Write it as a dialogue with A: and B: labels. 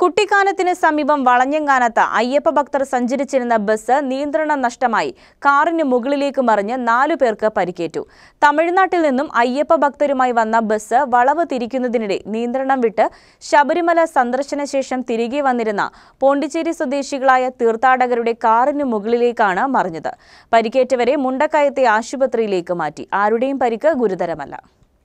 A: കുട്ടിക്കാനത്തിന് സമീപം വളഞ്ഞങ്കാനത്ത് അയ്യപ്പ ഭക്തർ സഞ്ചരിച്ചിരുന്ന ബസ് നിയന്ത്രണം നഷ്ടമായി കാറിന് മുകളിലേക്ക് മറിഞ്ഞ് നാലു പേർക്ക് പരിക്കേറ്റു തമിഴ്നാട്ടിൽ നിന്നും അയ്യപ്പ ഭക്തരുമായി വന്ന ബസ് വളവ് തിരിക്കുന്നതിനിടെ നിയന്ത്രണം വിട്ട് ശബരിമല സന്ദർശന ശേഷം തിരികെ വന്നിരുന്ന പോണ്ടിച്ചേരി സ്വദേശികളായ തീർത്ഥാടകരുടെ കാറിന് മുകളിലേക്കാണ് മറിഞ്ഞത് പരിക്കേറ്റവരെ മുണ്ടക്കയത്തെ ആശുപത്രിയിലേക്ക് മാറ്റി ആരുടെയും പരിക്ക് ഗുരുതരമല്ല